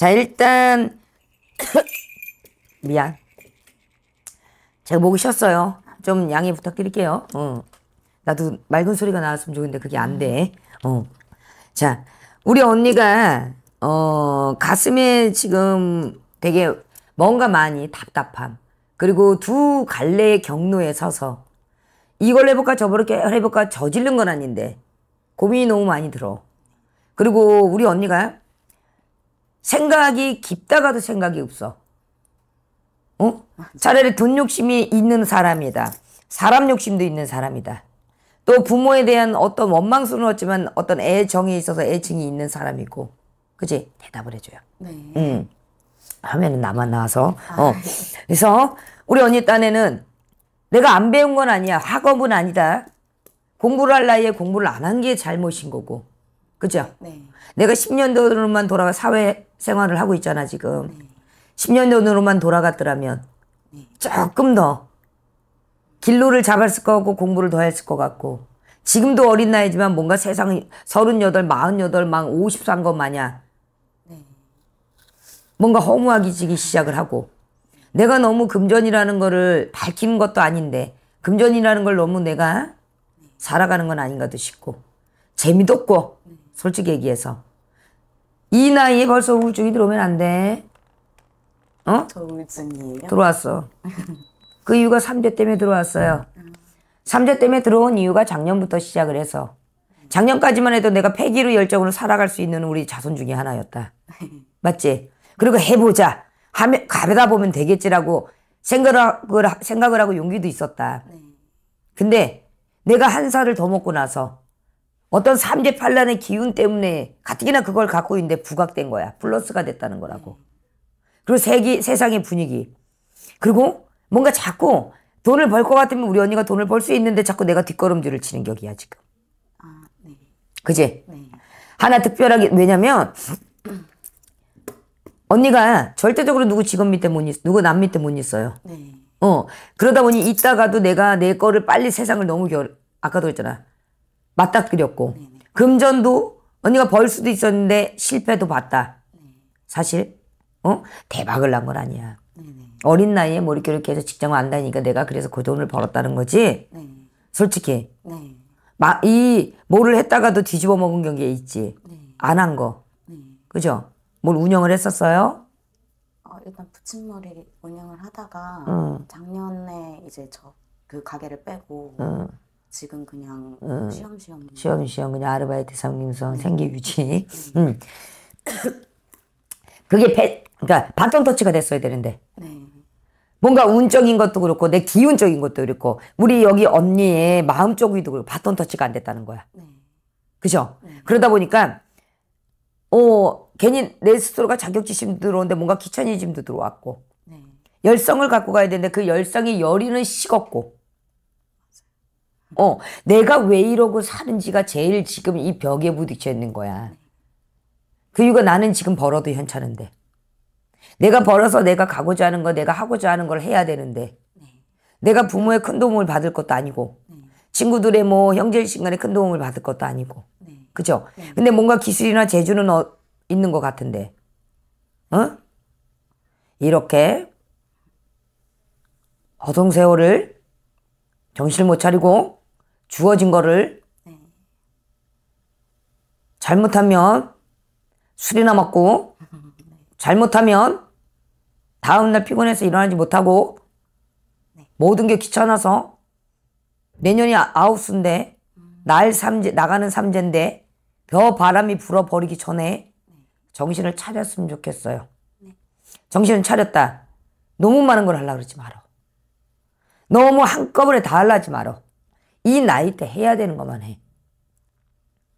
자, 일단 미안. 제가 목이 쉬었어요. 좀 양해 부탁드릴게요. 어. 나도 맑은 소리가 나왔으면 좋은데 그게 안 돼. 어. 우리 언니가 어, 가슴에 지금 되게 뭔가 많이 답답함. 그리고 두 갈래의 경로에 서서 이걸 해볼까 저걸 해볼까 저질른 건 아닌데 고민이 너무 많이 들어. 그리고 우리 언니가 생각이 깊다가도 생각이 없어. 어? 차라리 돈 욕심이 있는 사람이다. 사람 욕심도 있는 사람이다. 또 부모에 대한 어떤 원망스러웠지만 어떤 애정에 있어서 애증이 있는 사람이고. 그지? 대답을 해줘요. 네. 음. 하면은 나만 나와서. 아. 어. 그래서 우리 언니 딴에는 내가 안 배운 건 아니야. 학업은 아니다. 공부를 할 나이에 공부를 안 한 게 잘못인 거고. 그죠? 네. 내가 10년 전으로만 돌아가 사회 생활을 하고 있잖아, 지금. 네. 10년 전으로만 돌아갔더라면 네. 조금 더 길로를 잡았을 거고 공부를 더 했을 것 같고 지금도 어린 나이지만 뭔가 세상 38, 48, 막 50 산 것 마냥 네. 뭔가 허무하게 지기 시작을 하고 내가 너무 금전이라는 거를 밝히는 것도 아닌데 금전이라는 걸 너무 내가 네. 살아가는 건 아닌가도 싶고 재미도 없고 네. 솔직히 얘기해서. 이 나이에 벌써 우울증이 들어오면 안 돼. 어? 저 우울증이에요? 들어왔어. 그 이유가 3대 때문에 들어왔어요. 3대 때문에 들어온 이유가 작년부터 시작을 해서 작년까지만 해도 내가 폐기로 열정으로 살아갈 수 있는 우리 자손 중에 하나였다. 맞지? 그리고 해보자. 하면 가다 보면 되겠지라고 생각을, 생각을 하고 용기도 있었다. 네. 근데 내가 한 살을 더 먹고 나서 어떤 삼재 팔란의 기운 때문에 가뜩이나 그걸 갖고 있는데 부각된 거야. 플러스가 됐다는 거라고. 그리고 세기, 세상의 분위기. 그리고 뭔가 자꾸 돈을 벌 것 같으면 우리 언니가 돈을 벌 수 있는데 자꾸 내가 뒷걸음질을 치는 격이야, 지금. 아, 네. 그지? 네. 하나 특별하게, 왜냐면, 언니가 절대적으로 누구 직업 밑에 못, 있, 누구 남 밑에 못 있어요. 네. 어. 그러다 보니 있다가도 내가 내 거를 빨리 세상을 너무 결, 아까도 했잖아. 맞닥뜨렸고 네네. 네. 금전도 언니가 벌 수도 있었는데 실패도 봤다. 네. 사실 어 대박을 난 건 아니야. 네네. 네. 어린 나이에 뭐 이렇게 이렇게 해서 직장을 안 다니니까 내가 그래서 그 돈을 벌었다는 거지. 솔직히 마, 이 뭐를 했다가도 뒤집어 먹은 경기에 있지. 안 한 거. 그죠? 뭘 운영을 했었어요? 어, 일단 붙임머리 운영을 하다가 음. 작년에 이제 저 그 가게를 빼고. 음. 지금 그냥 시험시험 어. 시험시험 그냥 아르바이트 성임성원 네. 생계 유지 네. 음. 그게 배, 그러니까 바톤 터치가 됐어야 되는데 네. 뭔가 운적인 것도 그렇고 내 기운적인 것도 그렇고 우리 여기 언니의 마음 쪽이도 그렇고 바톤 터치가 안 됐다는 거야 네. 그죠 네. 그러다 보니까 어 괜히 내 스스로가 자격지심 들어오는데 뭔가 귀차니즘도 들어왔고 열성을 갖고 가야 되는데 그 열성이 열이는 식었고 어, 내가 왜 이러고 사는지가 제일 지금 이 벽에 부딪혀 있는 거야. 그 이유가 나는 지금 벌어도 현찮은데. 내가 벌어서 내가 가고자 하는 거, 내가 하고자 하는 걸 해야 되는데. 네. 내가 부모의 큰 도움을 받을 것도 아니고, 네. 친구들의 뭐 형제신간의 큰 도움을 받을 것도 아니고. 네. 그죠? 근데 뭔가 기술이나 재주는 어, 있는 것 같은데. 어? 이렇게 어동세월을 정신못 차리고 주어진 거를 네. 잘못하면 술이나 먹고 잘못하면 다음날 피곤해서 일어나지 못하고 네. 모든 게 귀찮아서 내년이 아, 아홉수인데 음. 날 삼재 나가는 삼재인데 더 바람이 불어 버리기 전에 네. 정신을 차렸으면 좋겠어요. 정신을 차렸다. 너무 많은 걸 하려고 그러지 말어. 너무 한꺼번에 다 하려 고 하지 말어. 이 나이 때 해야 되는 것만 해.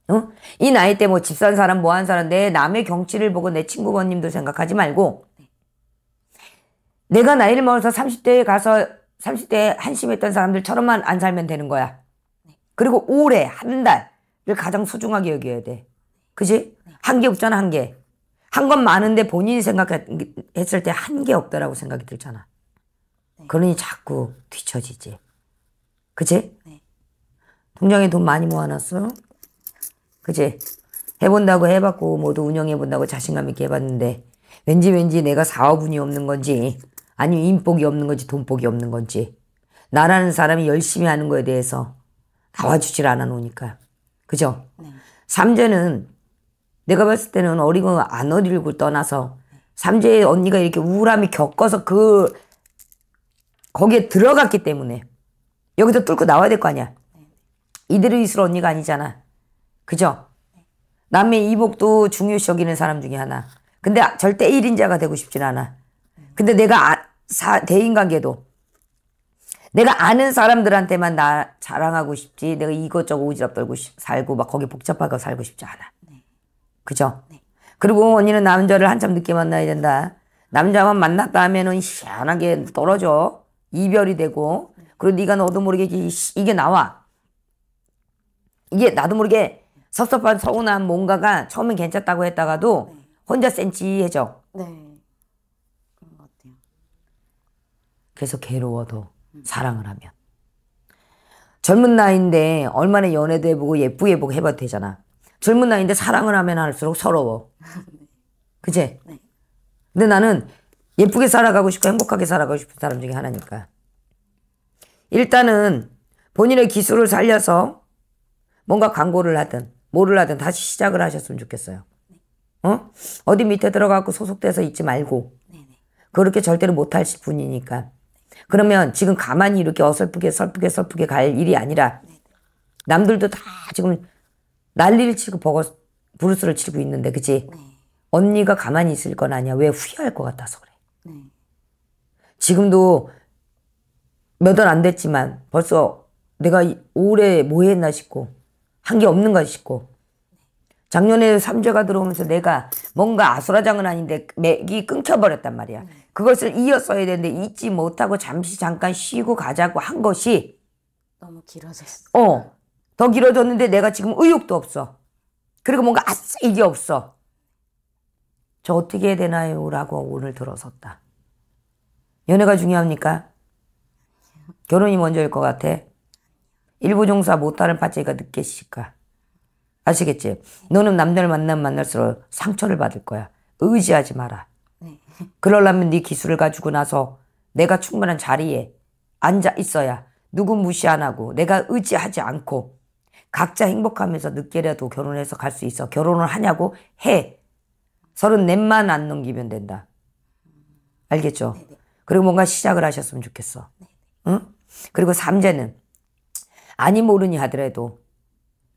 어? 이 나이 때 뭐 집 산 사람 뭐 한 사람 내 남의 경치를 보고 내 친구버님도 생각하지 말고 네. 내가 나이를 먹어서 30대에 가서 30대에 한심했던 사람들처럼만 안 살면 되는 거야. 네. 그리고 올해 한 달을 가장 소중하게 여겨야 돼. 그지? 네. 한게 없잖아, 한 개. 한 건 많은데 본인이 생각했을 때 한 게 없다라고 생각이 들잖아. 그러니 자꾸 뒤처지지. 그지? 통장에 돈 많이 모아놨어? 그지? 해본다고 해봤고 모두 운영해본다고 자신감 있게 해봤는데 왠지 왠지 내가 사업운이 없는 건지 아니면 인복이 없는 건지 돈복이 없는 건지 나라는 사람이 열심히 하는 거에 대해서 나와주질 않아 놓으니까 그죠? 네. 삼재는 내가 봤을 때는 어리고 안 어리고 떠나서 삼재의 언니가 이렇게 우울함이 겪어서 그 거기에 들어갔기 때문에 여기서 뚫고 나와야 될 거 아니야 이대로 있을 언니가 아니잖아. 그죠? 남의 이복도 중요시 여기는 사람 중에 하나. 근데 아, 절대 1인자가 되고 싶진 않아. 근데 내가 아, 사, 대인관계도 내가 아는 사람들한테만 나 자랑하고 싶지 내가 이것저것 오지랖 떨고 시, 살고 막 거기 복잡하게 살고 싶지 않아. 네. 그죠? 네. 그리고 언니는 남자를 한참 늦게 만나야 된다. 남자만 만났다 하면은 희한하게 떨어져. 이별이 되고 그리고 네가 너도 모르게 이게 나와. 이게 나도 모르게 섭섭한 서운한 뭔가가 처음엔 괜찮다고 했다가도 네. 혼자 센치해져. 네. 그런 것 같아요. 그래서 괴로워 도 음. 사랑을 하면. 젊은 나이인데 얼마나 연애도 해보고 예쁘게 보고 해봐도 되잖아. 젊은 나이인데 사랑을 하면 할수록 서러워. 그제? 네. 근데 나는 예쁘게 살아가고 싶고 행복하게 살아가고 싶은 사람 중에 하나니까. 일단은 본인의 기술을 살려서 뭔가 광고를 하든 뭐를 하든 다시 시작을 하셨으면 좋겠어요. 어? 어디 밑에 들어가고 소속돼서 있지 말고 그렇게 절대로 못할실 분이니까 그러면 지금 가만히 이렇게 어설프게 설프게 설프게 갈 일이 아니라 남들도 다 지금 난리를 치고 버거 브루스를 치고 있는데 그치? 네. 언니가 가만히 있을 건 아니야. 왜 후회할 것 같아서 그래. 네. 지금도 몇 월 안 됐지만 벌써 내가 올해 뭐 했나 싶고 한게 없는 것이고 작년에 삼재가 들어오면서 내가 뭔가 아수라장은 아닌데 맥이 끊겨버렸단 말이야. 그것을 이어 써야 되는데 잊지 못하고 잠시 잠깐 쉬고 가자고 한 것이 너무 길어졌어. 어. 더 길어졌는데 내가 지금 의욕도 없어. 그리고 뭔가 아싸 이게 없어. 저 어떻게 해야 되나요? 라고 오늘 들어섰다. 연애가 중요합니까? 결혼이 먼저일 것 같아. 일부 종사 못하는 파지가 늦겠시까. 아시겠지? 너는 남들 만남 만날수록 상처를 받을 거야. 의지하지 마라. 네. 그러려면 네 기술을 가지고 나서 내가 충분한 자리에 앉아 있어야 누구 무시 안 하고 내가 의지하지 않고 각자 행복하면서 늦게라도 결혼해서 갈 수 있어. 결혼을 하냐고 해. 서른 넷만 안 넘기면 된다. 알겠죠? 네, 네. 그리고 뭔가 시작을 하셨으면 좋겠어. 응? 그리고 삼재는 아니 모르니 하더라도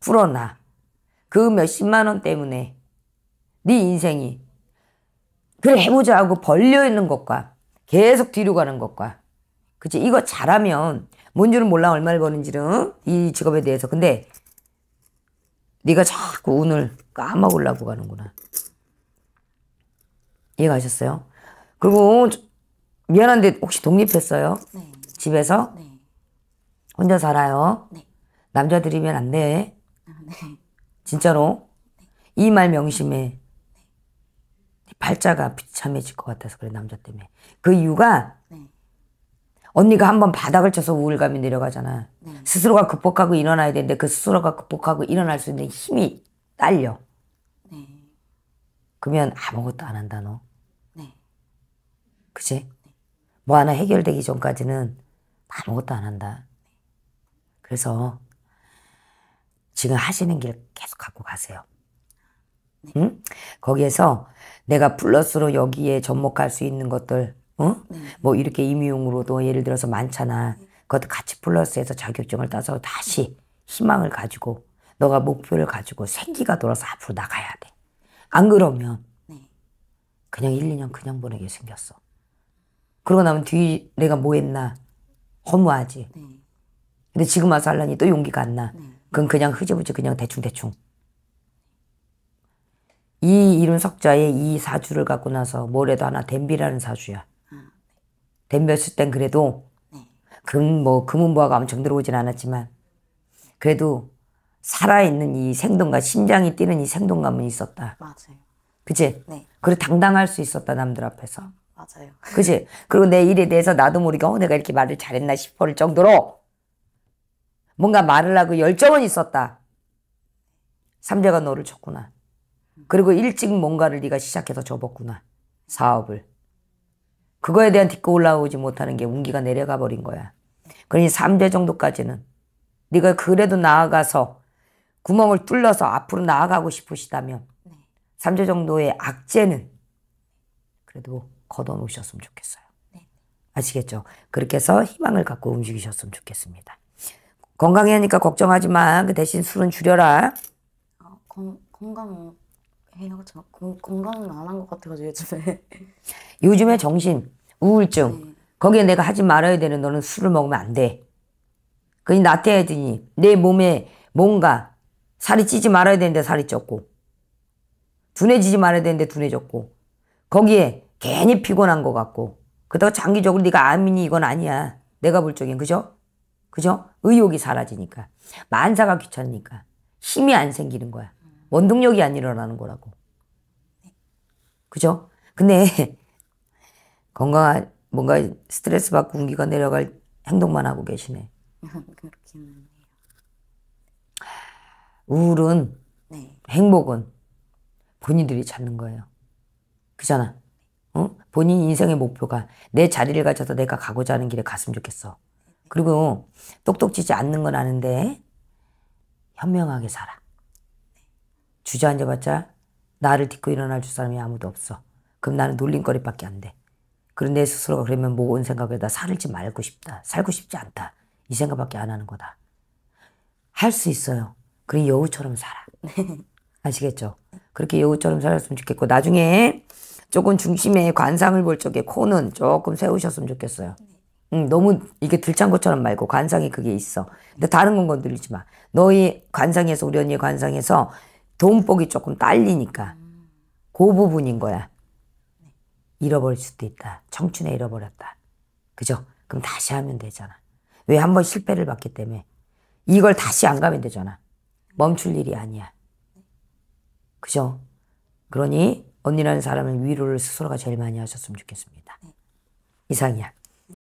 풀어놔. 그 몇십만 원 때문에 네 인생이 그래 해보자 하고 벌려 있는 것과 계속 뒤로 가는 것과 그치 이거 잘하면 뭔 줄은 몰라 얼마를 버는지는 이 직업에 대해서 근데 네가 자꾸 운을 까먹으려고 가는구나 이해가셨어요? 그리고 미안한데 혹시 독립했어요? 네. 집에서? 네. 혼자 살아요. 네. 남자들이면 안 돼. 아, 네. 진짜로. 네. 이말 명심해. 팔자가 네. 비참해질 것 같아서 그래 남자 때문에. 그 이유가 네. 언니가 한번 바닥을 쳐서 우울감이 내려가잖아. 네. 스스로가 극복하고 일어나야 되는데 그 스스로가 극복하고 일어날 수 있는 힘이 딸려. 네. 그러면 아무것도 안 한다 너. 네. 그치? 네. 뭐 하나 해결되기 전까지는 아무것도 안 한다. 그래서 지금 하시는 길 계속 갖고 가세요. 네. 응? 거기에서 내가 플러스로 여기에 접목할 수 있는 것들, 응? 네. 뭐 이렇게 임의용으로도 예를 들어서 많잖아. 네. 그것도 같이 플러스해서 자격증을 따서 다시 희망을 가지고 너가 목표를 가지고 생기가 돌아서 앞으로 나가야 돼. 안 그러면 네. 그냥 1, 2년 그냥 보내게 생겼어. 그러고 나면 뒤 내가 뭐 했나 허무하지. 네. 근데 지금 와서 하려니 또 용기가 안 나. 네. 그건 그냥 흐지부지 그냥 대충대충. 이 이룬 석자에 이 사주를 갖고 나서 뭐래도 하나 댐비라는 사주야. 댐볐을 아, 네. 땐 그래도 금, 네. 뭐, 금은보화가 엄청 들어오진 않았지만 그래도 살아있는 이 생동감, 심장이 뛰는 이 생동감은 있었다. 맞아요. 그치? 네. 그리고 당당할 수 있었다, 남들 앞에서. 맞아요. 그치? 그리고 내 일에 대해서 나도 모르게, 어, 내가 이렇게 말을 잘했나 싶을 정도로 뭔가 말을 하고 열정은 있었다. 삼재가 너를 쳤구나. 그리고 일찍 뭔가를 네가 시작해서 접었구나. 사업을. 그거에 대한 딛고 올라오지 못하는 게 운기가 내려가 버린 거야. 그러니 3대 정도까지는 네가 그래도 나아가서 구멍을 뚫려서 앞으로 나아가고 싶으시다면 네. 3 정도의 악재는 그래도 걷어놓으셨으면 좋겠어요. 네. 아시겠죠? 그렇게 해서 희망을 갖고 움직이셨으면 좋겠습니다. 건강해하니까 걱정하지만 그 대신 술은 줄여라. 아, 건, 건강 해요. 저 건, 건강은 안 한 것 같아가지고 요즘에. 요즘에 정신 우울증 네. 거기에 내가 하지 말아야 되는 너는 술을 먹으면 안 돼. 그니 나태야 되니 내 몸에 뭔가 살이 찌지 말아야 되는데 살이 쪘고 둔해지지 말아야 되는데 둔해졌고 거기에 괜히 피곤한 것 같고 그렇다고 장기적으로 네가 암이니 이건 아니야. 내가 볼 적엔 그죠? 그죠? 의욕이 사라지니까. 만사가 귀찮으니까. 힘이 안 생기는 거야. 원동력이 안 일어나는 거라고. 그죠? 근데 건강한 뭔가 스트레스 받고 운기가 내려갈 행동만 하고 계시네. 그렇긴 해요. 우울은 네. 행복은 본인들이 찾는 거예요. 그잖아. 응? 어? 본인 인생의 목표가 내 자리를 가져서 내가 가고자 하는 길에 갔으면 좋겠어. 그리고 똑똑지지 않는 건 아는데 현명하게 살아. 주저앉아봤자 나를 딛고 일어날 줄 사람이 아무도 없어. 그럼 나는 놀림거리밖에 안 돼. 그런데 스스로가 그러면 모은 뭐 생각에다 살지 말고 싶다. 살고 싶지 않다. 이 생각밖에 안 하는 거다. 할 수 있어요. 그리 여우처럼 살아. 아시겠죠? 그렇게 여우처럼 살았으면 좋겠고 나중에 조금 중심에 관상을 볼 적에 코는 조금 세우셨으면 좋겠어요. 응, 너무 이게 들찬 것처럼 말고 관상에 그게 있어. 근데 다른 건 건드리지 마. 너희 관상에서 우리 언니의 관상에서 돈복이 조금 딸리니까 그 부분인 거야. 잃어버릴 수도 있다. 청춘에 잃어버렸다. 그죠? 그럼 다시 하면 되잖아. 왜한번 실패를 받기 때문에 이걸 다시 안 가면 되잖아. 멈출 일이 아니야. 그죠? 그러니 언니라는 사람은 위로를 스스로가 제일 많이 하셨으면 좋겠습니다. 네. 이상이야.